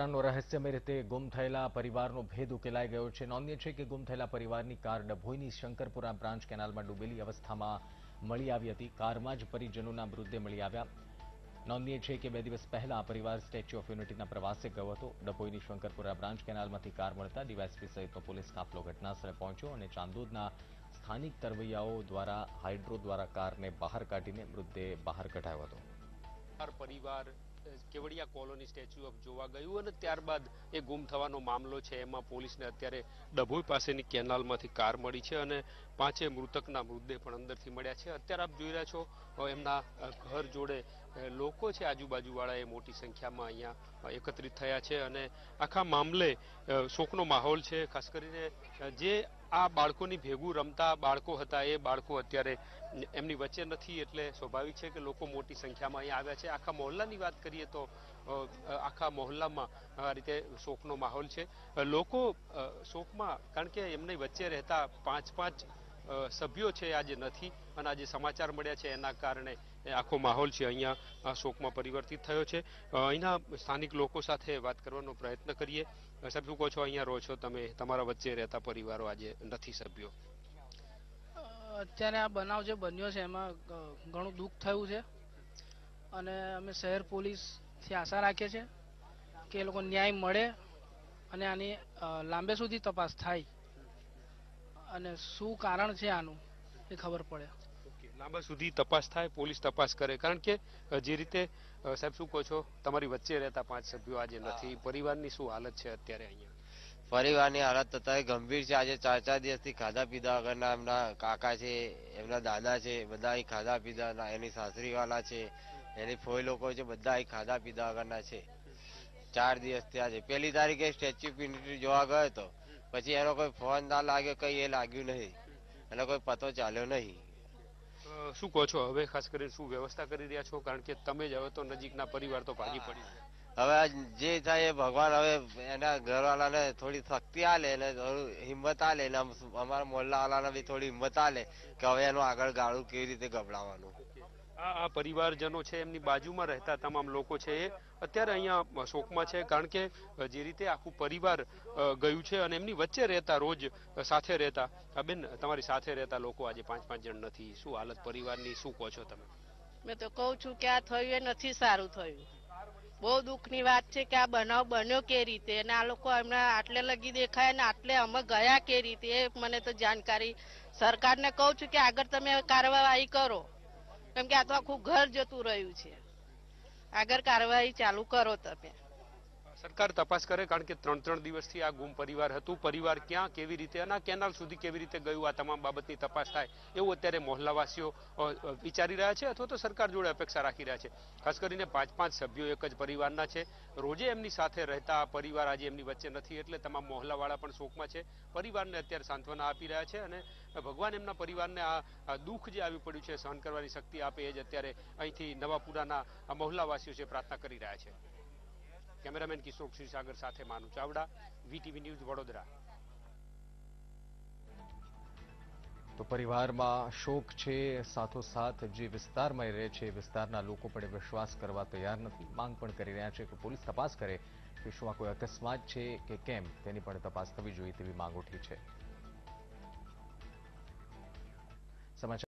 દીકરાનો રહસ્યમય રીતે ગુમ થયેલા પરિવારનો ભેદ ઉકેલાઈ ગયો છે નોંધનીય છે કે ગુમ થયેલા પરિવારની કાર ડભોઈની શંકરપુરા બ્રાન્ચ કેનાલમાં ડૂબેલી અવસ્થામાં મળી આવી હતી કારમાં જ પરિજનોના મૃતદેહ મળી આવ્યા નોંધનીય છે કે બે દિવસ પહેલા પરિવાર સ્ટેચ્યુ ઓફ યુનિટીના પ્રવાસે ગયો હતો ડભોઈની શંકરપુરા બ્રાન્ચ કેનાલમાંથી કાર મળતા ડીવાયએસપી સહિતનો પોલીસ કાફલો ઘટનાસ્થળે પહોંચ્યો અને ચાંદોદના સ્થાનિક તરવૈયાઓ દ્વારા હાઇડ્રો દ્વારા કારને બહાર કાઢીને મૃતદેહ બહાર કઢાયો હતો પરિવાર કેવડિયા કોલોની સ્ટેચ્યુ ઓફ જોવા ગયું અને ત્યારબાદ એ ગુમ થવાનો મામલો છે એમાં પોલીસને અત્યારે ડભોઈ પાસેની કેનાલમાંથી કાર મળી છે અને પાંચે મૃતકના મૃતદેહ પણ અંદરથી મળ્યા છે અત્યારે આપ જોઈ રહ્યા છો એમના ઘર જોડે લોકો છે આજુબાજુવાળા એ મોટી સંખ્યામાં અહીંયા એકત્રિત થયા છે અને આખા મામલે શોકનો માહોલ છે ખાસ કરીને જે આ બાળકોની ભેગું રમતા બાળકો હતા એ બાળકો અત્યારે એમની વચ્ચે નથી એટલે સ્વાભાવિક છે કે લોકો મોટી સંખ્યામાં અહીં આવ્યા છે આખા મહોલ્લાની વાત કરીએ તો આખા મહોલ્લામાં આ રીતે શોકનો માહોલ છે લોકો શોકમાં કારણ કે એમની વચ્ચે રહેતા પાંચ પાંચ સભ્યો છે આજે નથી અને આજે સમાચાર મળ્યા છે એના કારણે આખો માહોલ છે અહીંયા શોકમાં પરિવર્તિત થયો છે અહીંના સ્થાનિક લોકો સાથે વાત કરવાનો પ્રયત્ન કરીએ સાહેબ શું કહો છો અહીંયા રહો છો તમે તમારા વચ્ચે રહેતા પરિવારો આજે નથી સભ્યો અત્યારે આ બનાવ જે બન્યો છે એમાં ઘણું દુઃખ થયું છે અને અમે શહેર પોલીસથી આશા રાખીએ છીએ કે એ લોકો ન્યાય મળે અને આની લાંબે સુધી તપાસ થાય અને શું કારણ છે આનું એ ખબર પડે લાંબા સુધી તપાસ થાય પોલીસ તપાસ કરે કારણ કે જે રીતે સાહેબ શું કહો છો તમારી વચ્ચે રહેતા પાંચ સભ્યો આજે નથી પરિવારની શું હાલત છે અત્યારે અહીંયા પરિવારની હાલત અત્યારે ગંભીર છે આજે ચાર ચાર દિવસથી ખાધા પીધા વગરના એમના કાકા છે એમના દાદા છે બધા અહીં ખાધા પીધા એની સાસરીવાલા છે એની ફોઈ લોકો છે બધા અહીં ખાધા પીધા વગરના છે ચાર દિવસથી આજે પહેલી તારીખે સ્ટેચ્યુ ઓફ યુનિટી જોવા ગયો હતો પછી એનો કોઈ ફોન ના લાગ્યો કઈ એ લાગ્યું નહીં એનો કોઈ પતો ચાલ્યો નહીં શું કહો છો હવે ખાસ કરીને શું વ્યવસ્થા કરી રહ્યા છો કારણ કે તમે જ હવે તો નજીકના પરિવાર તો ભાગી પડી હવે જે થાય એ ભગવાન હવે એના ઘરવાળાને થોડી શક્તિ આલે અને થોડું હિંમત આલે અને અમારા મોહલ્લાવાળાને બી થોડી હિંમત આલે કે હવે એનું આગળ ગાળું કેવી રીતે ગભડાવવાનું આ પરિવારજનો છે એમની બાજુમાં રહેતા તમામ લોકો છે એ અત્યારે અહીંયા શોકમાં છે કારણ કે જે રીતે આખું પરિવાર ગયું છે અને એમની વચ્ચે રહેતા રોજ સાથે રહેતા બેન તમારી સાથે રહેતા લોકો આજે પાંચ પાંચ જણ નથી શું હાલત પરિવારની શું કહો છો તમે મેં તો કહું છું કે આ થયું એ નથી સારું થયું બહુ દુઃખની વાત છે કે આ બનાવ બન્યો કે રીતે અને આ લોકો એમને આટલે લગી દેખાય ને આટલે અમે ગયા કે રીતે એ મને તો જાણકારી સરકારને કહું છું કે આગળ તમે કાર્યવાહી કરો કેમ કે આ તો આખું ઘર જતું રહ્યું છે આગળ કાર્યવાહી ચાલુ કરો તમે સરકાર તપાસ કરે કારણ કે ત્રણ ત્રણ દિવસથી આ ગુમ પરિવાર હતું પરિવાર ક્યાં કેવી રીતે અને કેનાલ સુધી કેવી રીતે ગયું આ તમામ બાબતની તપાસ થાય એવું અત્યારે મોહલ્લાવાસીઓ વિચારી રહ્યા છે અથવા તો સરકાર જોડે અપેક્ષા રાખી રહ્યા છે ખાસ કરીને પાંચ પાંચ સભ્યો એક જ પરિવારના છે રોજે એમની સાથે રહેતા પરિવાર આજે એમની વચ્ચે નથી એટલે તમામ મોહલ્લાવાળા પણ શોકમાં છે પરિવારને અત્યારે સાંત્વના આપી રહ્યા છે અને ભગવાન એમના પરિવારને આ દુઃખ જે આવી પડ્યું છે સહન કરવાની શક્તિ આપે એ જ અત્યારે અહીંથી નવાપુરાના મોહલ્લાવાસીઓ છે પ્રાર્થના કરી રહ્યા છે કેમેરામેન કિશોર ક્ષીરસાગર સાથે માનુ ચાવડા વીટીવી ન્યૂઝ વડોદરા તો પરિવારમાં શોક છે સાથોસાથ જે વિસ્તારમાં રહે છે વિસ્તારના લોકો પણ વિશ્વાસ કરવા તૈયાર નથી માંગ પણ કરી રહ્યા છે કે પોલીસ તપાસ કરે કે શું આ કોઈ અકસ્માત છે કે કેમ તેની પણ તપાસ થવી જોઈએ તેવી માંગ ઉઠી છે સમાચાર